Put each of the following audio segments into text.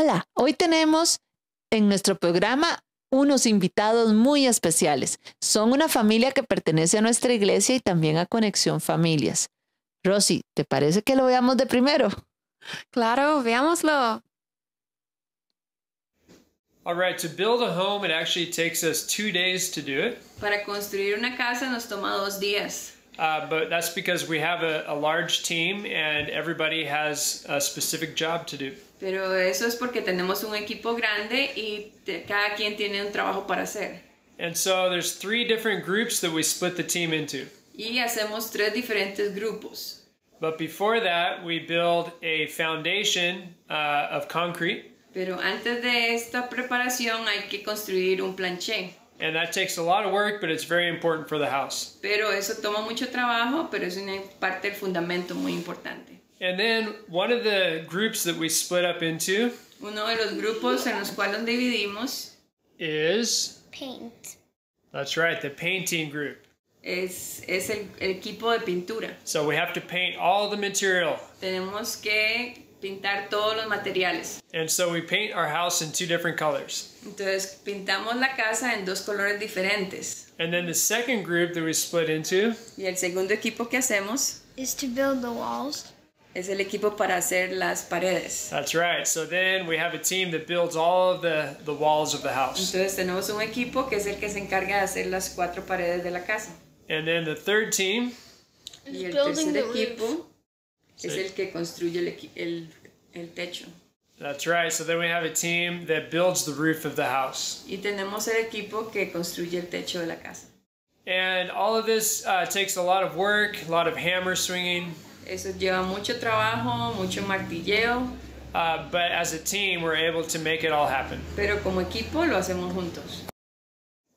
Hola, hoy tenemos en nuestro programa unos invitados muy especiales. Son una familia que pertenece a nuestra iglesia y también a Conexión Familias. Rosy, ¿te parece que lo veamos de primero? Claro, veámoslo. Para construir una casa nos toma dos días. Uh, but that's because we have a, a, large team and everybody has a specific job to do. Pero eso es porque tenemos un equipo grande y te, cada quien tiene un trabajo para hacer. And so there's three different groups that we split the team into. Y hacemos tres diferentes grupos. But before that, we build a foundation uh, of concrete. Pero antes de esta preparación hay que construir un planché. And that takes a lot of work, but it's very important for the house. Pero eso toma mucho trabajo, pero es una parte del fundamento muy importante. And then one of the groups that we split up into Uno de los grupos en los cuales dividimos is paint. That's right, the painting group. Es, es el, el equipo de pintura. So we have to paint all the material. Tenemos que pintar todos los materiales. And so we paint our house in two different colors. Entonces pintamos la casa en dos colores diferentes. Y el segundo equipo que hacemos to build the walls. es el equipo para hacer las paredes. That's right. So then we have a team that builds all of the, the walls of the house. Entonces tenemos un equipo que es el que se encarga de hacer las cuatro paredes de la casa. And then the third team Y el tercer equipo es el que construye el, el techo. That's right. So then we have a team that builds the roof of the house. Y tenemos el equipo que construye el techo de la casa. And all of this uh, takes a lot of work, a lot of hammer swinging. Eso lleva mucho trabajo, mucho martilleo. Uh, but as a team, we're able to make it all happen. Pero como equipo lo hacemos juntos.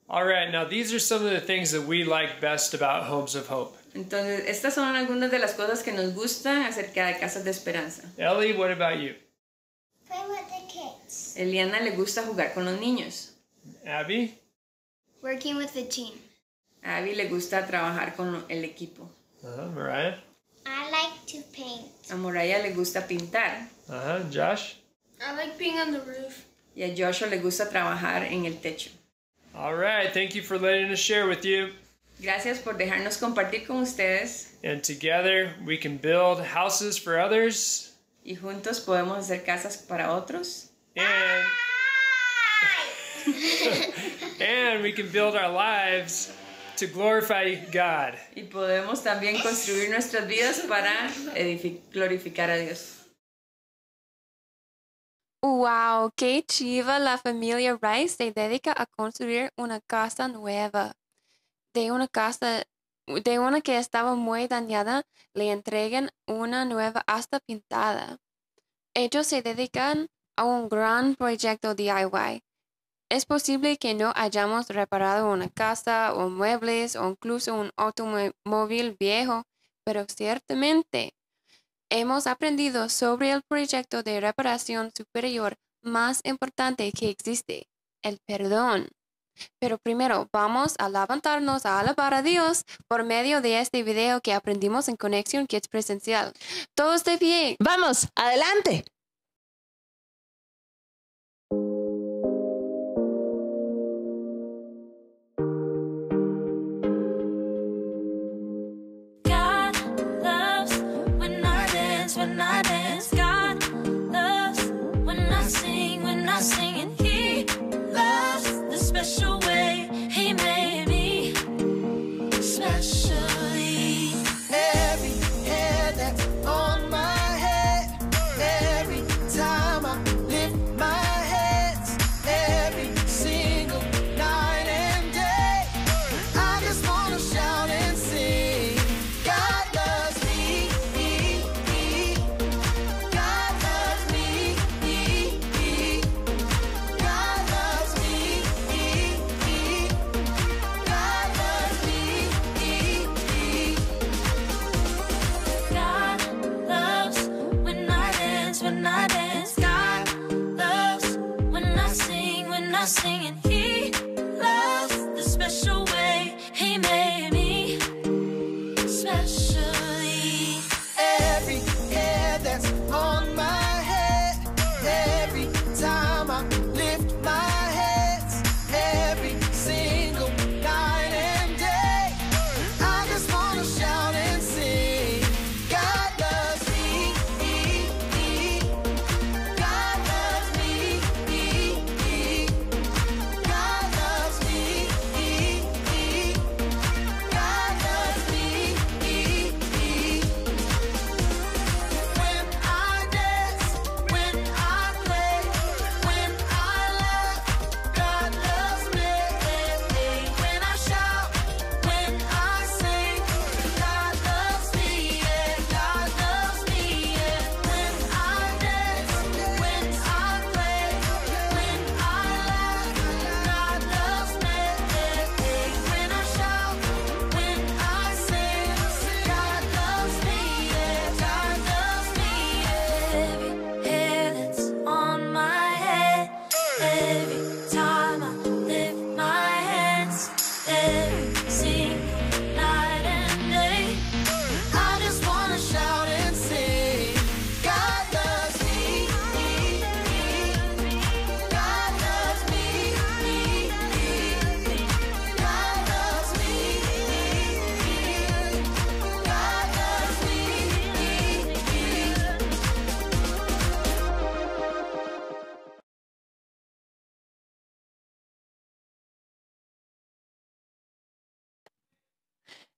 All right, now these are some of the things that we like best about Homes of Hope. Entonces, estas son algunas de las cosas que nos gustan acerca de Casas de Esperanza. Ellie, what about you? Play with the kids. Eliana le gusta jugar con los niños. Abby. Working with the team. Abby le gusta trabajar con el equipo. Uh -huh. Mariah. I like to paint. A Mariah le gusta pintar. Uh Josh. I like being on the roof. Y a le gusta trabajar en el techo. All right, thank you for letting us share with you. Gracias por dejarnos compartir con ustedes. And together we can build houses for others y juntos podemos hacer casas para otros. And, we can build our lives to glorify God. Y podemos también construir nuestras vidas para glorificar a Dios. Wow, qué chiva la familia Rice se dedica a construir una casa nueva. De una casa de una que estaba muy dañada, le entreguen una nueva hasta pintada. Ellos se dedican a un gran proyecto DIY. Es posible que no hayamos reparado una casa o muebles o incluso un automóvil viejo, pero ciertamente hemos aprendido sobre el proyecto de reparación superior más importante que existe, el perdón. Pero primero vamos a levantarnos a alabar a Dios por medio de este video que aprendimos en Conexión Kids Presencial. Todos de pie. Vamos, adelante. sing special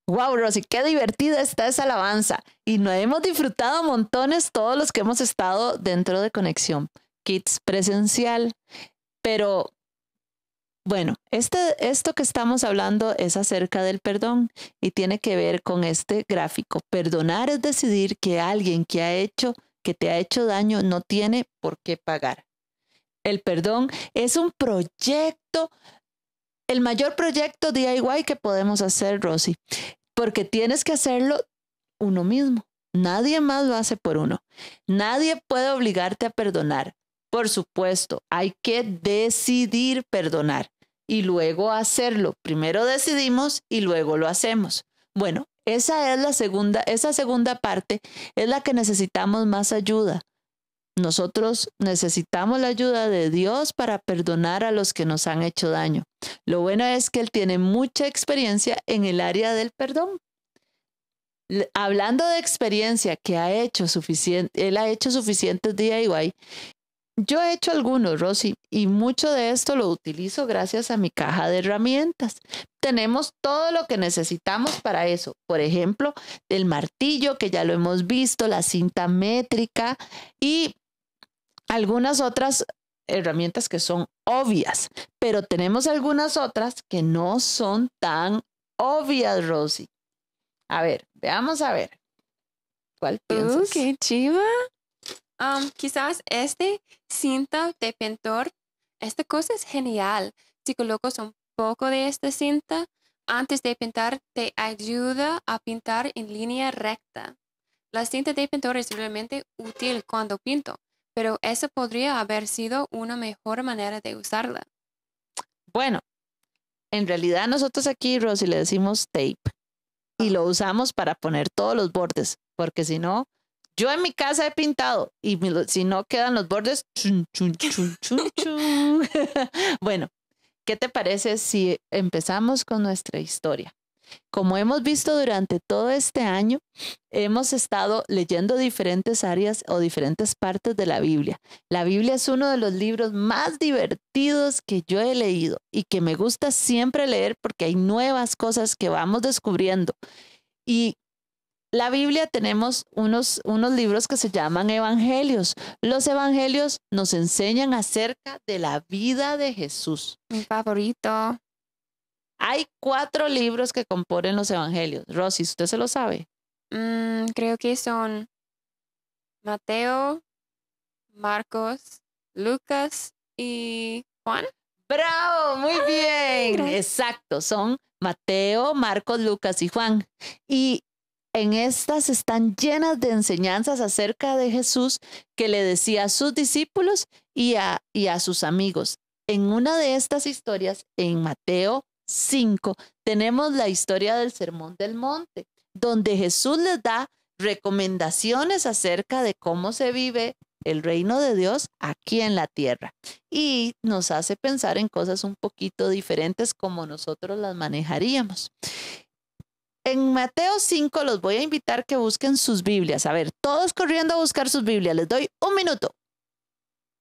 Wow, Rosy, qué divertida está esa alabanza. Y nos hemos disfrutado montones todos los que hemos estado dentro de Conexión Kids presencial. Pero bueno, este, esto que estamos hablando es acerca del perdón y tiene que ver con este gráfico. Perdonar es decidir que alguien que ha hecho, que te ha hecho daño, no tiene por qué pagar. El perdón es un proyecto el mayor proyecto DIY que podemos hacer, Rosy, porque tienes que hacerlo uno mismo. Nadie más lo hace por uno. Nadie puede obligarte a perdonar. Por supuesto, hay que decidir perdonar y luego hacerlo. Primero decidimos y luego lo hacemos. Bueno, esa es la segunda, esa segunda parte es la que necesitamos más ayuda, nosotros necesitamos la ayuda de Dios para perdonar a los que nos han hecho daño. Lo bueno es que Él tiene mucha experiencia en el área del perdón. Hablando de experiencia que ha hecho suficiente, Él ha hecho suficientes DIY. Yo he hecho algunos, Rosy, y mucho de esto lo utilizo gracias a mi caja de herramientas. Tenemos todo lo que necesitamos para eso. Por ejemplo, el martillo, que ya lo hemos visto, la cinta métrica y algunas otras herramientas que son obvias, pero tenemos algunas otras que no son tan obvias, Rosy. A ver, veamos a ver. ¿Cuál piensas? qué chiva. Um, quizás este cinta de pintor, esta cosa es genial. Si colocas un poco de esta cinta antes de pintar, te ayuda a pintar en línea recta. La cinta de pintor es realmente útil cuando pinto pero eso podría haber sido una mejor manera de usarla. Bueno, en realidad nosotros aquí, Rosy, le decimos tape y lo usamos para poner todos los bordes, porque si no, yo en mi casa he pintado y si no quedan los bordes, bueno, ¿qué te parece si empezamos con nuestra historia? Como hemos visto durante todo este año, hemos estado leyendo diferentes áreas o diferentes partes de la Biblia. La Biblia es uno de los libros más divertidos que yo he leído y que me gusta siempre leer porque hay nuevas cosas que vamos descubriendo. Y la Biblia tenemos unos, unos libros que se llaman evangelios. Los evangelios nos enseñan acerca de la vida de Jesús. Mi favorito. Hay cuatro libros que componen los evangelios. Rosy, ¿usted se lo sabe? Mm, creo que son Mateo, Marcos, Lucas y Juan. Bravo, muy bien. Exacto, son Mateo, Marcos, Lucas y Juan. Y en estas están llenas de enseñanzas acerca de Jesús que le decía a sus discípulos y y a sus amigos. En una de estas historias, en Mateo 5 tenemos la historia del Sermón del Monte, donde Jesús les da recomendaciones acerca de cómo se vive el reino de Dios aquí en la tierra y nos hace pensar en cosas un poquito diferentes como nosotros las manejaríamos. En Mateo 5 los voy a invitar que busquen sus Biblias. A ver, todos corriendo a buscar sus Biblias. Les doy un minuto.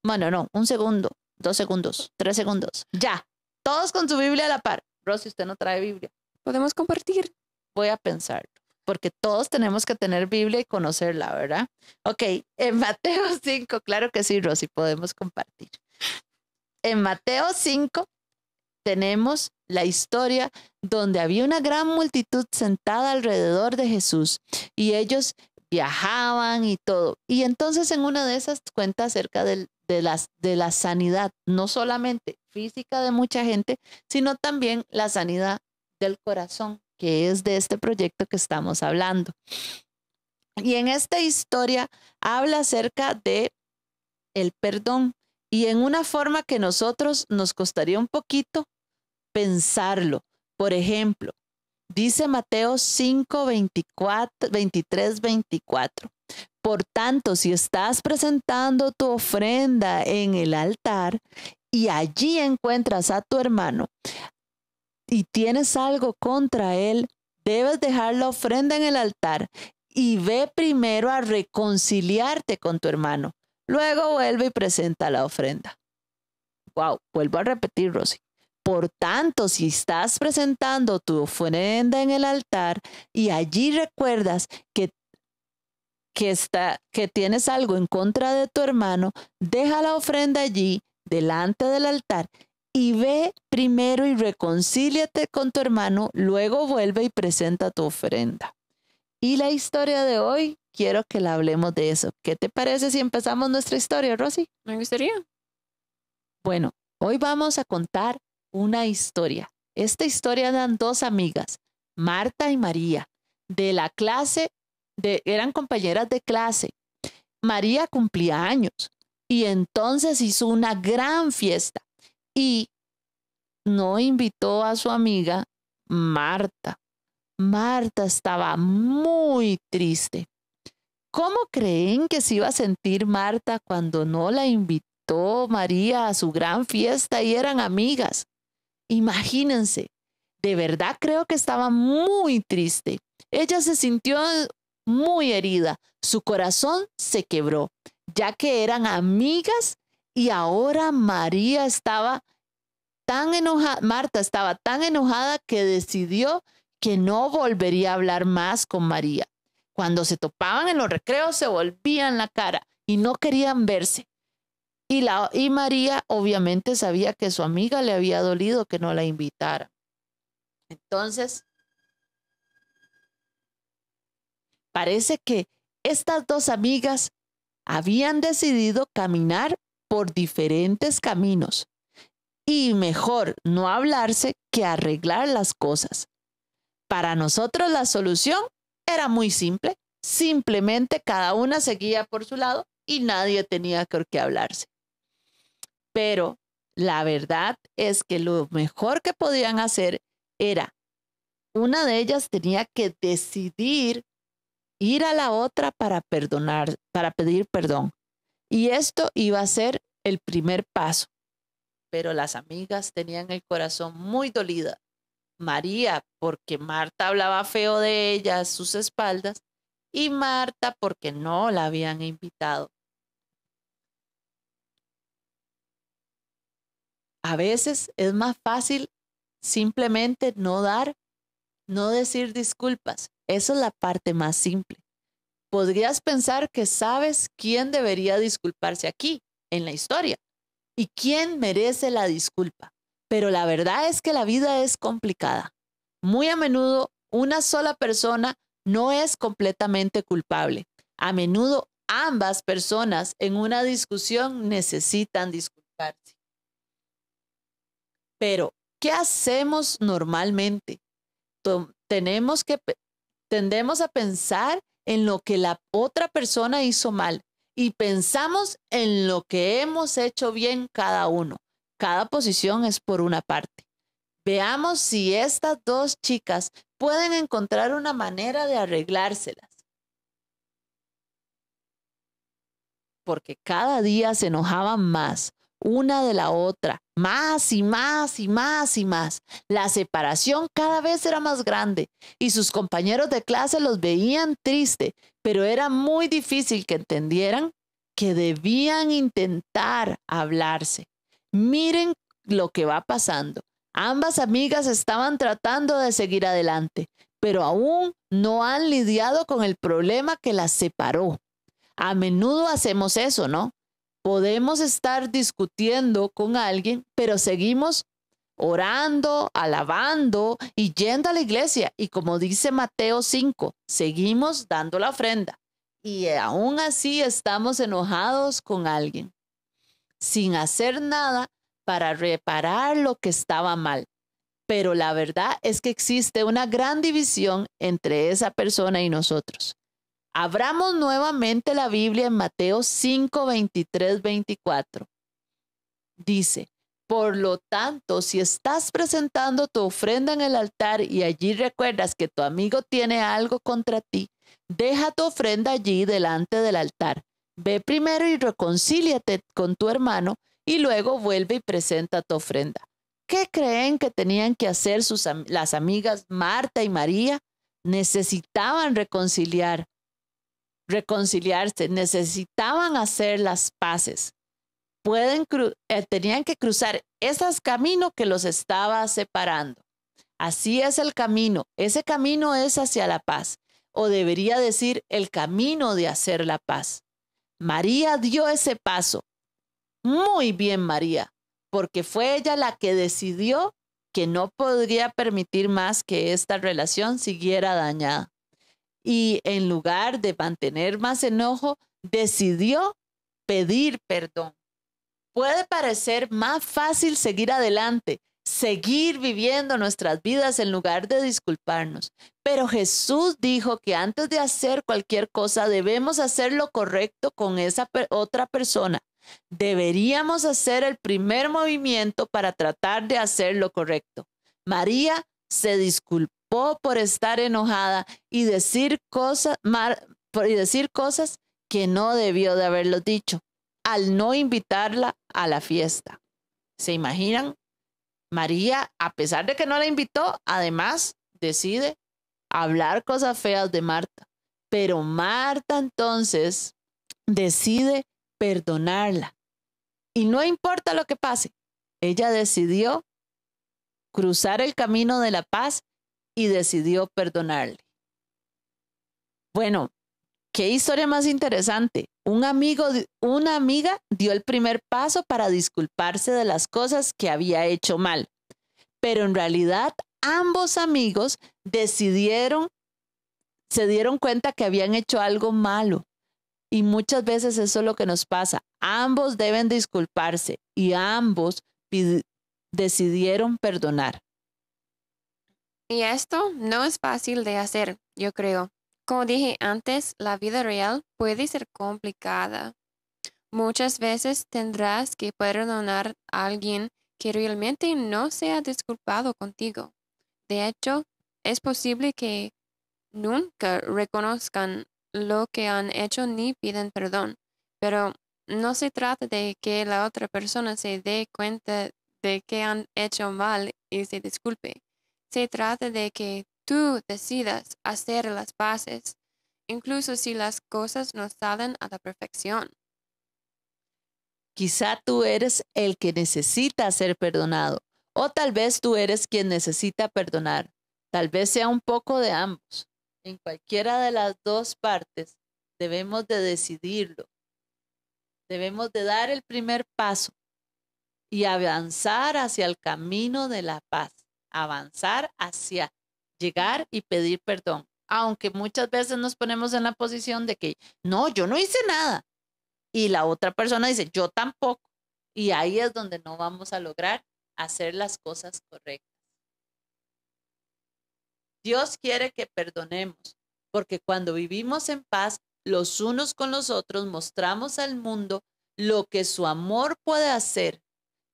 Bueno, no, un segundo, dos segundos, tres segundos. Ya, todos con su Biblia a la par. Rosy, usted no trae Biblia. Podemos compartir. Voy a pensar, porque todos tenemos que tener Biblia y conocerla, ¿verdad? Ok, en Mateo 5, claro que sí, Rosy, podemos compartir. En Mateo 5 tenemos la historia donde había una gran multitud sentada alrededor de Jesús y ellos viajaban y todo. Y entonces en una de esas cuentas acerca del, de, de la sanidad, no solamente física de mucha gente, sino también la sanidad del corazón, que es de este proyecto que estamos hablando. Y en esta historia habla acerca de el perdón y en una forma que nosotros nos costaría un poquito pensarlo. Por ejemplo, dice Mateo 5, 23, 24. Por tanto, si estás presentando tu ofrenda en el altar y allí encuentras a tu hermano y tienes algo contra él, debes dejar la ofrenda en el altar y ve primero a reconciliarte con tu hermano. Luego vuelve y presenta la ofrenda. Wow, vuelvo a repetir, Rosy. Por tanto, si estás presentando tu ofrenda en el altar y allí recuerdas que que, está, que tienes algo en contra de tu hermano, deja la ofrenda allí, delante del altar, y ve primero y reconcíliate con tu hermano, luego vuelve y presenta tu ofrenda. Y la historia de hoy, quiero que la hablemos de eso. ¿Qué te parece si empezamos nuestra historia, Rosy? Me gustaría. Bueno, hoy vamos a contar una historia. Esta historia dan dos amigas, Marta y María, de la clase eran compañeras de clase. María cumplía años y entonces hizo una gran fiesta y no invitó a su amiga Marta. Marta estaba muy triste. ¿Cómo creen que se iba a sentir Marta cuando no la invitó María a su gran fiesta y eran amigas? Imagínense, de verdad creo que estaba muy triste. Ella se sintió muy herida. Su corazón se quebró, ya que eran amigas y ahora María estaba tan enojada, Marta estaba tan enojada que decidió que no volvería a hablar más con María. Cuando se topaban en los recreos se volvían la cara y no querían verse. Y, la, y María obviamente sabía que su amiga le había dolido que no la invitara. Entonces, Parece que estas dos amigas habían decidido caminar por diferentes caminos y mejor no hablarse que arreglar las cosas. Para nosotros la solución era muy simple, simplemente cada una seguía por su lado y nadie tenía que hablarse. Pero la verdad es que lo mejor que podían hacer era, una de ellas tenía que decidir ir a la otra para perdonar, para pedir perdón. Y esto iba a ser el primer paso. Pero las amigas tenían el corazón muy dolida. María, porque Marta hablaba feo de ella a sus espaldas, y Marta, porque no la habían invitado. A veces es más fácil simplemente no dar, no decir disculpas, esa es la parte más simple. Podrías pensar que sabes quién debería disculparse aquí, en la historia, y quién merece la disculpa. Pero la verdad es que la vida es complicada. Muy a menudo, una sola persona no es completamente culpable. A menudo, ambas personas en una discusión necesitan disculparse. Pero, ¿qué hacemos normalmente? Tenemos que Tendemos a pensar en lo que la otra persona hizo mal y pensamos en lo que hemos hecho bien cada uno. Cada posición es por una parte. Veamos si estas dos chicas pueden encontrar una manera de arreglárselas. Porque cada día se enojaban más una de la otra, más y más y más y más. La separación cada vez era más grande y sus compañeros de clase los veían triste, pero era muy difícil que entendieran que debían intentar hablarse. Miren lo que va pasando. Ambas amigas estaban tratando de seguir adelante, pero aún no han lidiado con el problema que las separó. A menudo hacemos eso, ¿no? podemos estar discutiendo con alguien, pero seguimos orando, alabando y yendo a la iglesia. Y como dice Mateo 5, seguimos dando la ofrenda. Y aún así estamos enojados con alguien, sin hacer nada para reparar lo que estaba mal. Pero la verdad es que existe una gran división entre esa persona y nosotros. Abramos nuevamente la Biblia en Mateo 5, 23, 24. Dice, por lo tanto, si estás presentando tu ofrenda en el altar y allí recuerdas que tu amigo tiene algo contra ti, deja tu ofrenda allí delante del altar. Ve primero y reconcíliate con tu hermano y luego vuelve y presenta tu ofrenda. ¿Qué creen que tenían que hacer las amigas Marta y María? Necesitaban reconciliar reconciliarse, necesitaban hacer las paces. Eh, tenían que cruzar esos caminos que los estaba separando. Así es el camino. Ese camino es hacia la paz, o debería decir el camino de hacer la paz. María dio ese paso. Muy bien, María, porque fue ella la que decidió que no podría permitir más que esta relación siguiera dañada y en lugar de mantener más enojo, decidió pedir perdón. Puede parecer más fácil seguir adelante, seguir viviendo nuestras vidas en lugar de disculparnos. Pero Jesús dijo que antes de hacer cualquier cosa debemos hacer lo correcto con esa otra persona. Deberíamos hacer el primer movimiento para tratar de hacer lo correcto. María se disculpó por estar enojada y decir cosas, decir cosas que no debió de haberlo dicho al no invitarla a la fiesta. ¿Se imaginan? María, a pesar de que no la invitó, además decide hablar cosas feas de Marta. Pero Marta entonces decide perdonarla. Y no importa lo que pase, ella decidió cruzar el camino de la paz y decidió perdonarle. Bueno, qué historia más interesante. Un amigo, una amiga dio el primer paso para disculparse de las cosas que había hecho mal, pero en realidad ambos amigos decidieron, se dieron cuenta que habían hecho algo malo. Y muchas veces eso es lo que nos pasa. Ambos deben disculparse y ambos decidieron perdonar. Y esto no es fácil de hacer, yo creo. Como dije antes, la vida real puede ser complicada. Muchas veces tendrás que perdonar a alguien que realmente no se ha disculpado contigo. De hecho, es posible que nunca reconozcan lo que han hecho ni piden perdón, pero no se trata de que la otra persona se dé cuenta de que han hecho mal y se disculpe. Se trata de que tú decidas hacer las paces, incluso si las cosas no salen a la perfección. Quizá tú eres el que necesita ser perdonado, o tal vez tú eres quien necesita perdonar. Tal vez sea un poco de ambos. En cualquiera de las dos partes debemos de decidirlo. Debemos de dar el primer paso y avanzar hacia el camino de la paz avanzar hacia llegar y pedir perdón. Aunque muchas veces nos ponemos en la posición de que, no, yo no hice nada. Y la otra persona dice, yo tampoco. Y ahí es donde no vamos a lograr hacer las cosas correctas. Dios quiere que perdonemos, porque cuando vivimos en paz los unos con los otros, mostramos al mundo lo que su amor puede hacer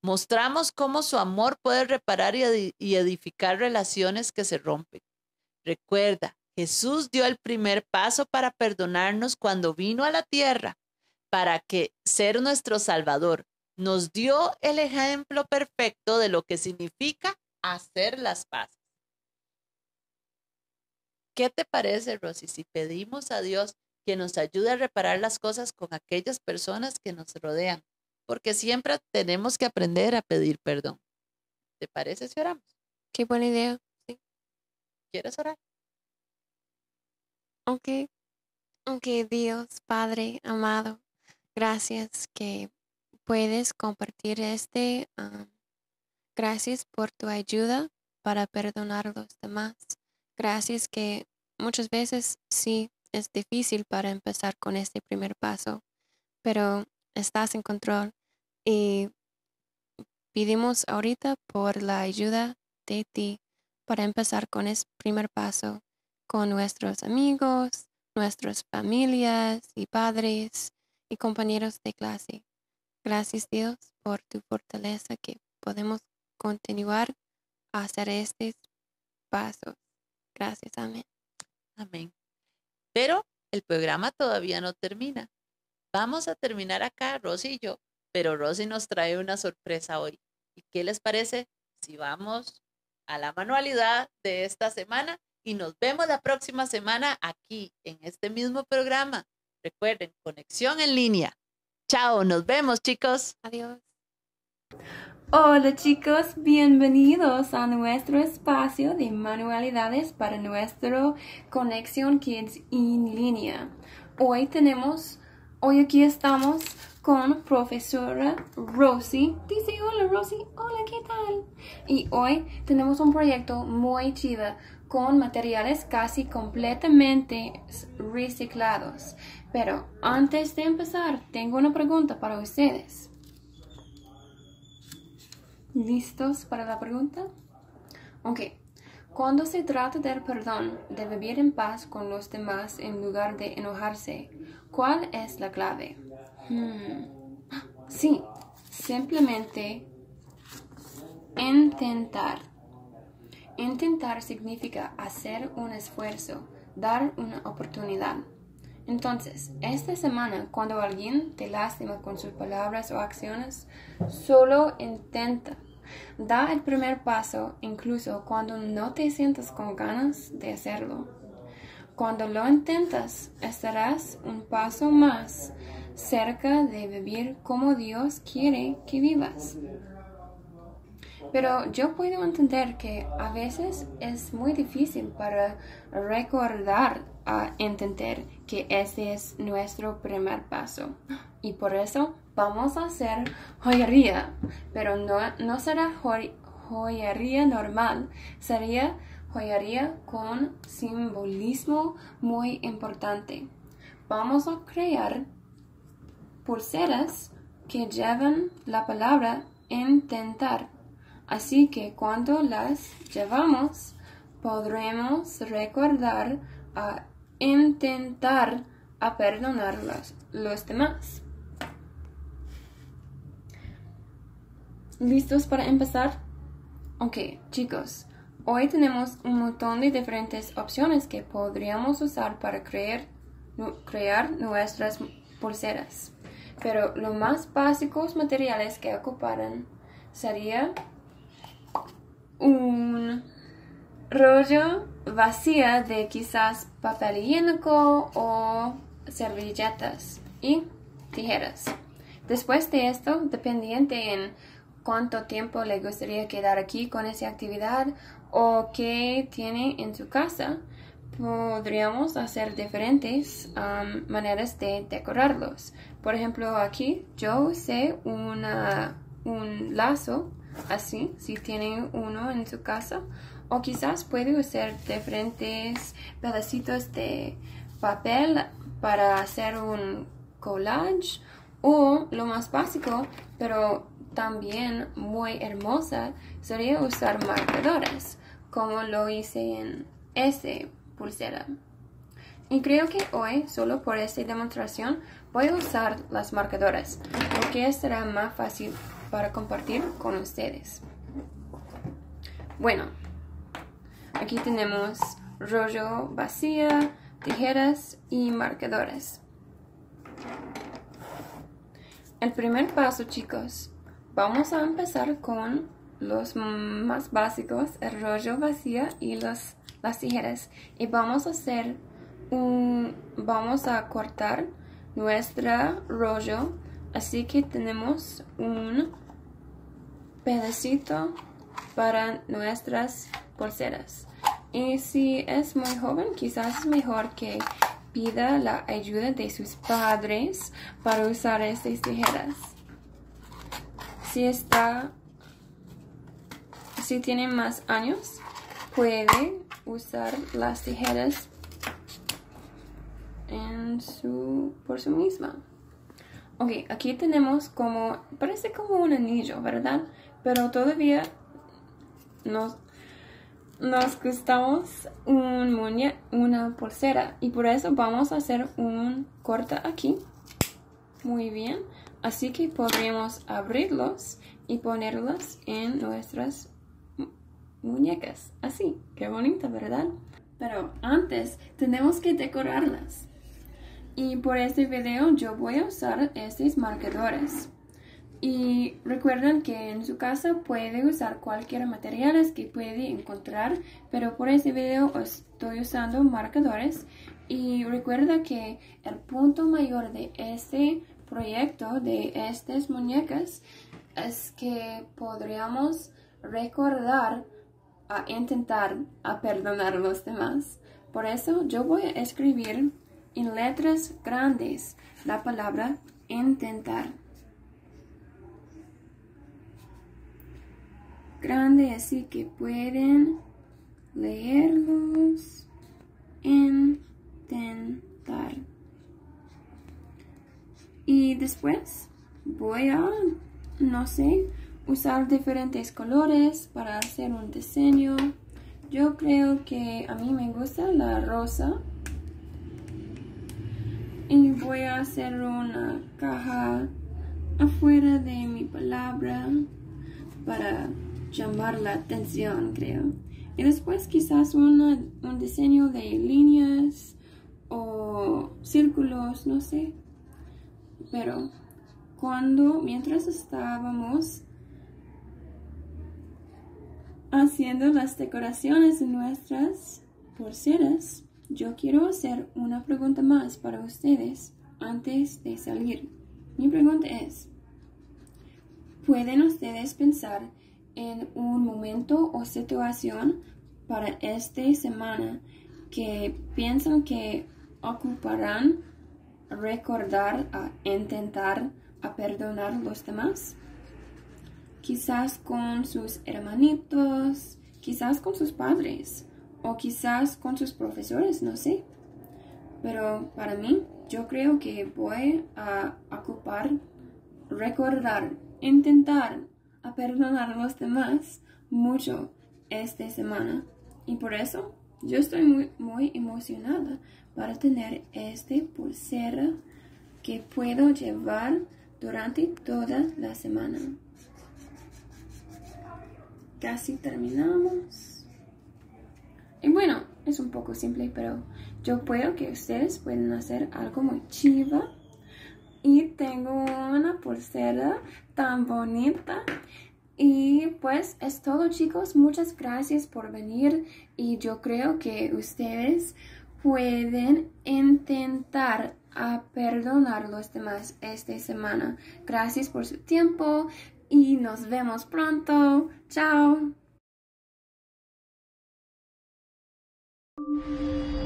Mostramos cómo su amor puede reparar y edificar relaciones que se rompen. Recuerda, Jesús dio el primer paso para perdonarnos cuando vino a la tierra, para que ser nuestro Salvador. Nos dio el ejemplo perfecto de lo que significa hacer las paces. ¿Qué te parece, Rosy, si pedimos a Dios que nos ayude a reparar las cosas con aquellas personas que nos rodean? porque siempre tenemos que aprender a pedir perdón. ¿Te parece si oramos? Qué buena idea. ¿Quieres orar? Ok. Ok, Dios, Padre, amado, gracias que puedes compartir este. Ah, gracias por tu ayuda para perdonar a los demás. Gracias que muchas veces sí es difícil para empezar con este primer paso, pero estás en control y eh, pedimos ahorita por la ayuda de ti para empezar con este primer paso con nuestros amigos, nuestras familias y padres y compañeros de clase. Gracias Dios por tu fortaleza que podemos continuar a hacer estos pasos. Gracias, amén. Amén. Pero el programa todavía no termina. Vamos a terminar acá, Rosy y yo, pero Rosy nos trae una sorpresa hoy. ¿Y qué les parece si vamos a la manualidad de esta semana y nos vemos la próxima semana aquí en este mismo programa? Recuerden, conexión en línea. Chao, nos vemos chicos. Adiós. Hola chicos, bienvenidos a nuestro espacio de manualidades para nuestro Conexión Kids en línea. Hoy tenemos, hoy aquí estamos con profesora Rosie. Dice, hola Rosie, hola, ¿qué tal? Y hoy tenemos un proyecto muy chido con materiales casi completamente reciclados. Pero antes de empezar, tengo una pregunta para ustedes. ¿Listos para la pregunta? Ok. Cuando se trata del perdón, de vivir en paz con los demás en lugar de enojarse, ¿cuál es la clave? Mm. Sí, simplemente intentar. Intentar significa hacer un esfuerzo, dar una oportunidad. Entonces, esta semana, cuando alguien te lastima con sus palabras o acciones, solo intenta. Da el primer paso incluso cuando no te sientas con ganas de hacerlo. Cuando lo intentas, estarás un paso más cerca de vivir como Dios quiere que vivas. Pero yo puedo entender que a veces es muy difícil para recordar a entender que ese es nuestro primer paso. Y por eso vamos a hacer joyería, pero no, no será joyería normal, sería joyería con simbolismo muy importante. Vamos a crear pulseras que llevan la palabra intentar. Así que cuando las llevamos, podremos recordar a intentar a perdonar los, los demás. ¿Listos para empezar? Ok, chicos, hoy tenemos un montón de diferentes opciones que podríamos usar para crear nuestras pulseras pero los más básicos materiales que ocuparan sería un rollo vacía de quizás papel higiénico o servilletas y tijeras. Después de esto, dependiente en cuánto tiempo le gustaría quedar aquí con esa actividad o qué tiene en su casa, podríamos hacer diferentes um, maneras de decorarlos. Por ejemplo, aquí yo usé un lazo así, si tienen uno en su casa. O quizás puede usar diferentes pedacitos de papel para hacer un collage. O lo más básico, pero también muy hermosa, sería usar marcadores, como lo hice en ese pulsera. Y creo que hoy, solo por esta demostración, voy a usar las marcadoras, porque será más fácil para compartir con ustedes. Bueno, aquí tenemos rollo vacía, tijeras y marcadores. El primer paso, chicos, vamos a empezar con los más básicos, el rollo vacía y las tijeras. Y vamos a hacer vamos a cortar nuestro rollo, así que tenemos un pedacito para nuestras pulseras. Y si es muy joven, quizás es mejor que pida la ayuda de sus padres para usar estas tijeras. Si está, si tiene más años, puede usar las tijeras por su misma. Ok, aquí tenemos como, parece como un anillo, ¿verdad? Pero todavía nos, nos gustamos un una pulsera y por eso vamos a hacer un corta aquí. Muy bien, así que podríamos abrirlos y ponerlos en nuestras muñecas. Así, qué bonita, ¿verdad? Pero antes tenemos que decorarlas. Y por este video yo voy a usar estos marcadores. Y recuerden que en su casa puede usar cualquier materiales que puede encontrar, pero por este video estoy usando marcadores. Y recuerda que el punto mayor de este proyecto, de estas muñecas, es que podríamos recordar a intentar a perdonar a los demás. Por eso yo voy a escribir en letras grandes la palabra intentar. Grande así que pueden leerlos. Intentar. Y después voy a, no sé, usar diferentes colores para hacer un diseño. Yo creo que a mí me gusta la rosa y voy a hacer una caja afuera de mi palabra para llamar la atención creo y después quizás un diseño de líneas o círculos no sé pero cuando mientras estábamos haciendo las decoraciones de nuestras pulseras yo quiero hacer una pregunta más para ustedes antes de salir. Mi pregunta es, ¿pueden ustedes pensar en un momento o situación para esta semana que piensan que ocuparán recordar a intentar a perdonar a los demás? Quizás con sus hermanitos, quizás con sus padres o quizás con sus profesores, no sé. Pero para mí, yo creo que voy a ocupar, recordar, intentar a perdonar a los demás mucho esta semana. Y por eso yo estoy muy, muy emocionada para tener este pulsera que puedo llevar durante toda la semana. Casi terminamos. Y bueno, es un poco simple, pero yo creo que ustedes pueden hacer algo muy chiva. Y tengo una pulsera tan bonita. Y pues es todo chicos, muchas gracias por venir y yo creo que ustedes pueden intentar a perdonar los demás esta semana. Gracias por su tiempo y nos vemos pronto. Chao. Thank you.